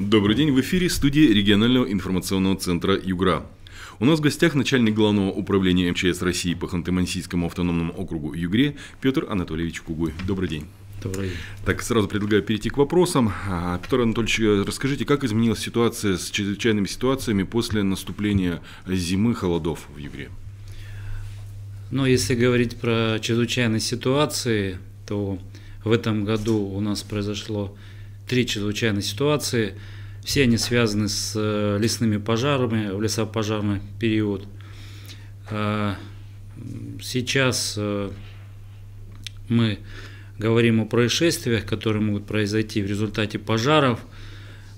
Добрый день, в эфире студии регионального информационного центра «Югра». У нас в гостях начальник главного управления МЧС России по Ханты-Мансийскому автономному округу «Югре» Петр Анатольевич Кугуй. Добрый день. Добрый день. Так, сразу предлагаю перейти к вопросам. А, Петр Анатольевич, э, расскажите, как изменилась ситуация с чрезвычайными ситуациями после наступления зимы холодов в Югре? Но ну, если говорить про чрезвычайные ситуации, то в этом году у нас произошло три чрезвычайные ситуации. Все они связаны с э, лесными пожарами в лесопожарный период. А, сейчас э, мы говорим о происшествиях, которые могут произойти в результате пожаров,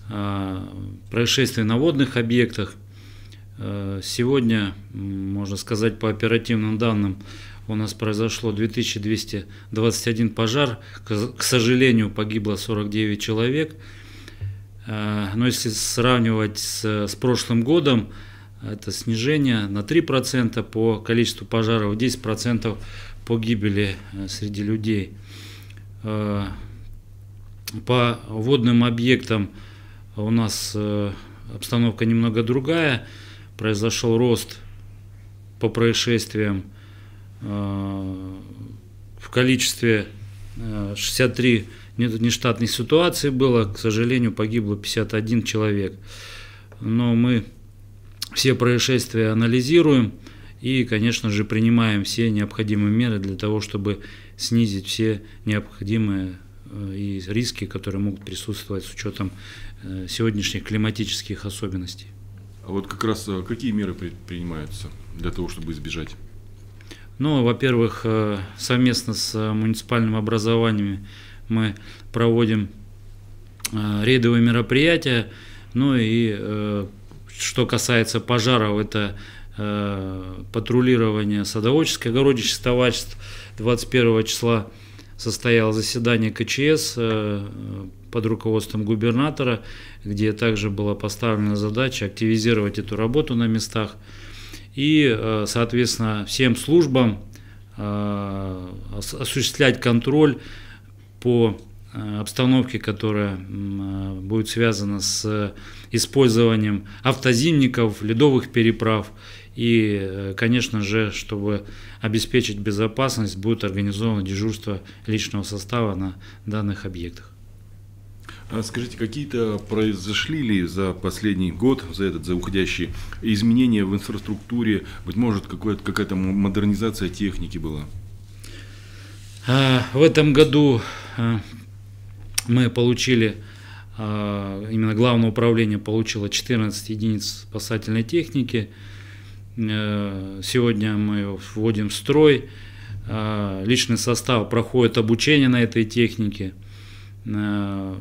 а, происшествий на водных объектах. Э, сегодня, можно сказать, по оперативным данным, у нас произошло 2221 пожар. К сожалению, погибло 49 человек. Э, но если сравнивать с, с прошлым годом, это снижение на 3% по количеству пожаров, 10% по гибели э, среди людей. Э, по водным объектам у нас обстановка немного другая. Произошел рост по происшествиям Э, в количестве 63 э, нештатной ситуации было. К сожалению, погибло 51 человек. Но мы все происшествия анализируем и, конечно же, принимаем все необходимые меры для того, чтобы снизить все необходимые э, и риски, которые могут присутствовать с учетом сегодняшних климатических особенностей. А вот как раз какие меры принимаются для того, чтобы избежать? Ну, во-первых, э, совместно с э, муниципальными образованиями мы проводим э, рейдовые мероприятия. Ну и что касается пожаров, это патрулирование садоводческих, огородничьих товариществ. 21 числа состояло заседание КЧС под руководством губернатора, где также была поставлена задача активизировать эту работу на местах и, э, соответственно, всем службам э, осуществлять контроль по э, обстановке, которая будет связана с использованием автозимников, ледовых переправ. И, конечно же, чтобы обеспечить безопасность, будет организовано дежурство личного состава на данных объектах. А скажите, какие-то произошли ли за последний год, за этот, за уходящий, изменения в инфраструктуре, быть может, какая-то модернизация техники была? А, в этом году а, мы получили, именно главное управление получило 14 единиц спасательной техники. Сегодня мы вводим в строй. Личный состав проходит обучение на этой технике. Э,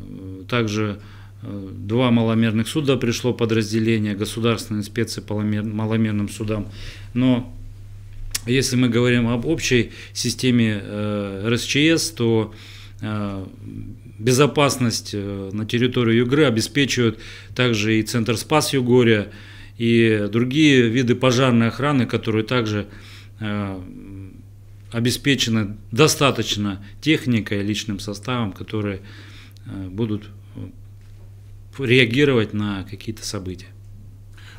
также э, два маломерных суда пришло подразделение государственные инспекции по маломерным судам. Но если мы говорим об общей системе э, РСЧС, то безопасность на территории Югры обеспечивают также и Центр Спас Югория и другие виды пожарной охраны, которые также обеспечены достаточно техникой, и личным составом, которые э, будут э, реагировать на какие-то события.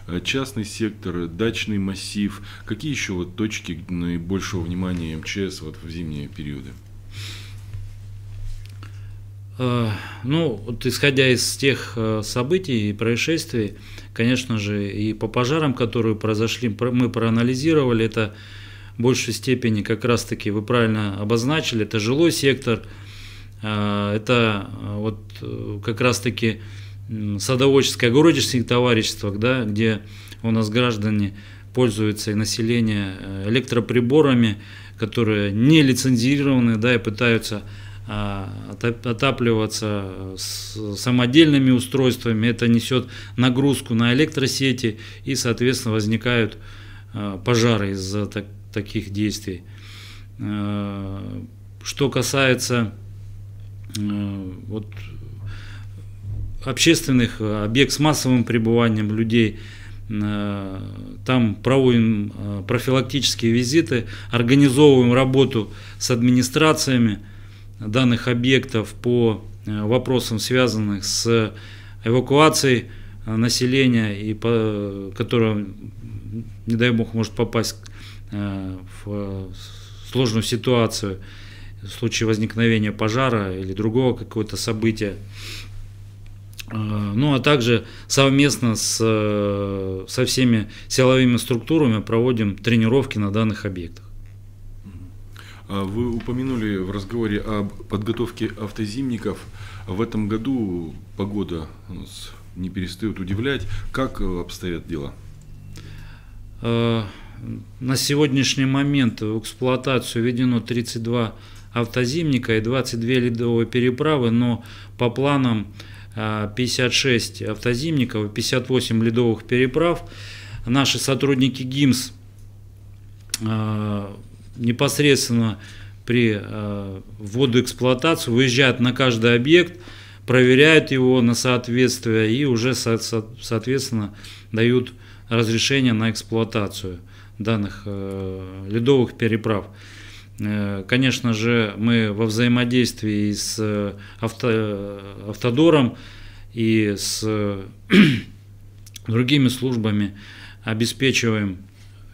А частный сектор, дачный массив. Какие еще вот точки наибольшего внимания МЧС вот в зимние периоды? Э, ну, вот исходя из тех событий и происшествий, конечно же, и по пожарам, которые произошли, мы проанализировали, это большей степени как раз-таки вы правильно обозначили, это жилой сектор, а, это а, вот э, как раз-таки садоводческое, огороднических товариществах, да, где у нас граждане пользуются и население э, электроприборами, которые не лицензированы, да, и пытаются а, отапливаться э, с самодельными устройствами. Это несет нагрузку на электросети и, соответственно, возникают пожары из-за таких действий. Э, что касается э, вот, общественных э, объект с массовым пребыванием людей, там проводим профилактические визиты, организовываем работу с администрациями данных объектов по вопросам, связанных с эвакуацией населения, и по, которое, не дай бог, может попасть Э, в э, сложную ситуацию в случае возникновения пожара или другого какого-то события. Э, ну а также совместно с, со всеми силовыми структурами проводим тренировки на данных объектах. А вы упомянули в разговоре о подготовке автозимников. В этом году погода нас не перестает удивлять. Как обстоят дела? На сегодняшний момент в эксплуатацию введено 32 автозимника и 22 ледовые переправы, но по планам 56 а, автозимников и 58 ледовых переправ. Наши сотрудники ГИМС а, непосредственно при вводу-эксплуатацию а, выезжают на каждый объект, проверяют его на соответствие и уже, соответственно, дают разрешение на эксплуатацию данных э, ледовых переправ. Э, конечно же, мы во взаимодействии с э, авто, автодором и с другими службами обеспечиваем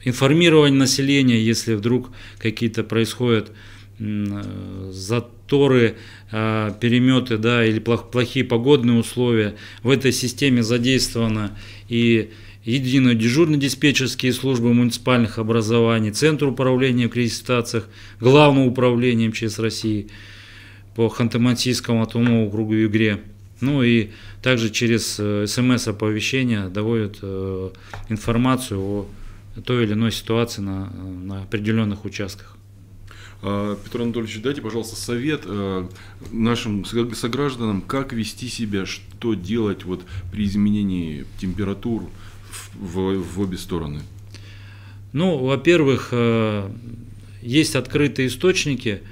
информирование населения, если вдруг какие-то происходят заторы, а, переметы да, или плохие погодные условия. В этой системе задействована и единую дежурно-диспетчерские службы муниципальных образований, Центр управления в ситуациях, Главное управление МЧС России по Ханты-Мансийскому атомному округу игре, Ну и также через э, смс-оповещение доводят э, информацию о той или иной ситуации на, на определенных участках. А, Петр Анатольевич, дайте, пожалуйста, совет э, нашим согражданам, как вести себя, что делать вот при изменении температур, в, в обе стороны? Ну, во-первых, э, есть открытые источники,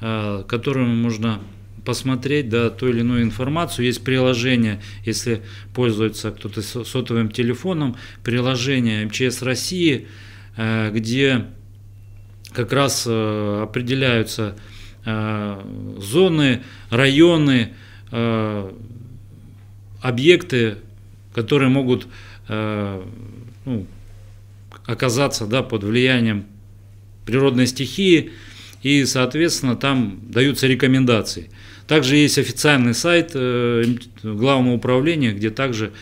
э, которыми можно посмотреть да, ту или иную информацию. Есть приложение, если пользуется кто-то сотовым телефоном, приложение МЧС России, э, где как раз определяются зоны, районы, объекты, которые могут Э, ну, оказаться да, под влиянием природной стихии, и, соответственно, там даются рекомендации. Также есть официальный сайт э, главного управления, где также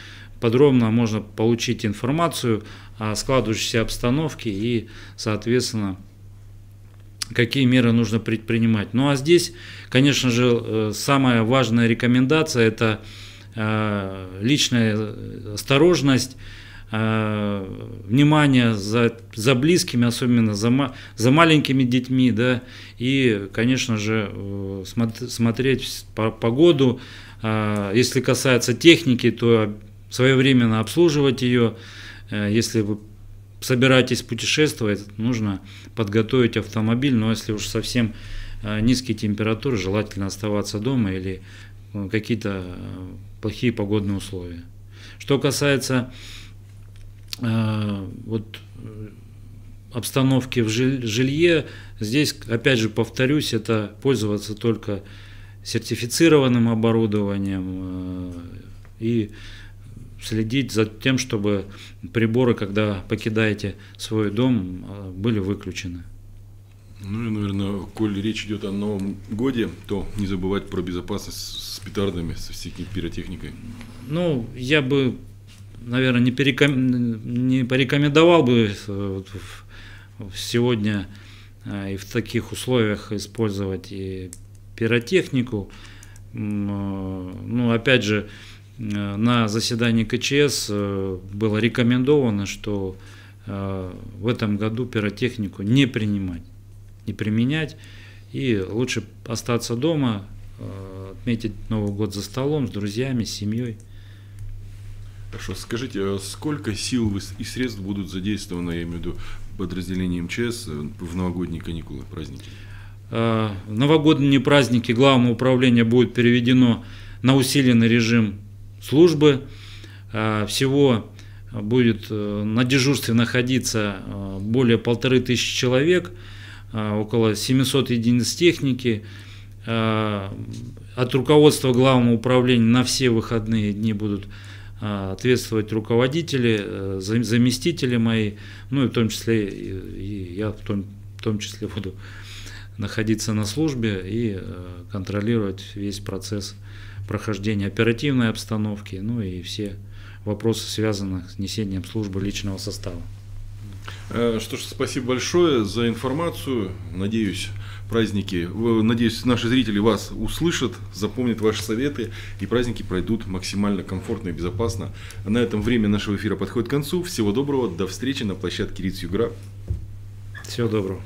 подробно можно получить информацию о складывающейся обстановке и, соответственно, какие меры нужно предпринимать. Ну а здесь, конечно же, э, самая важная рекомендация – это Э, личная осторожность, э, внимание за, за близкими, особенно за, за маленькими детьми, да, и, конечно же, э, смотреть по погоду, если касается техники, то своевременно обслуживать ее, если вы собираетесь путешествовать, нужно подготовить автомобиль, но если уж совсем низкие температуры, желательно оставаться дома или Э, какие-то э, плохие погодные условия. Что касается э, вот, э, обстановки в жилье, здесь, опять же, повторюсь, это пользоваться только сертифицированным оборудованием э, и следить за тем, чтобы приборы, когда покидаете свой дом, были выключены. Ну и, наверное, коль речь идет о Новом Годе, то не забывать про безопасность с петардами, со всякой пиротехникой. Ну, я бы, наверное, не, переком... не порекомендовал бы э, сегодня э, и в таких условиях использовать и пиротехнику. Э, ну, опять же, на заседании КЧС было рекомендовано, что в этом году пиротехнику не принимать не применять. И лучше остаться дома, э, отметить Новый год за столом с друзьями, с семьей. Хорошо, скажите, а сколько сил и средств будут задействованы, я имею в виду, подразделением МЧС э, в новогодние каникулы, праздники? Э, в новогодние праздники главное управление будет переведено на усиленный режим службы. Всего будет на дежурстве находиться более полторы тысячи человек – Э, около 700 единиц техники. Э, от руководства главного управления на все выходные дни будут э, ответствовать руководители, заместители мои, ну и в том числе и я в том, в том числе буду находиться на службе и контролировать весь процесс прохождения оперативной обстановки, ну и все вопросы, связанные с несением службы личного состава. Э, что ж, спасибо большое за информацию. Надеюсь, праздники, надеюсь, наши зрители вас услышат, запомнят ваши советы, и праздники пройдут максимально комфортно и безопасно. На этом время нашего эфира подходит к концу. Всего доброго, до встречи на площадке Риц Югра. Всего доброго.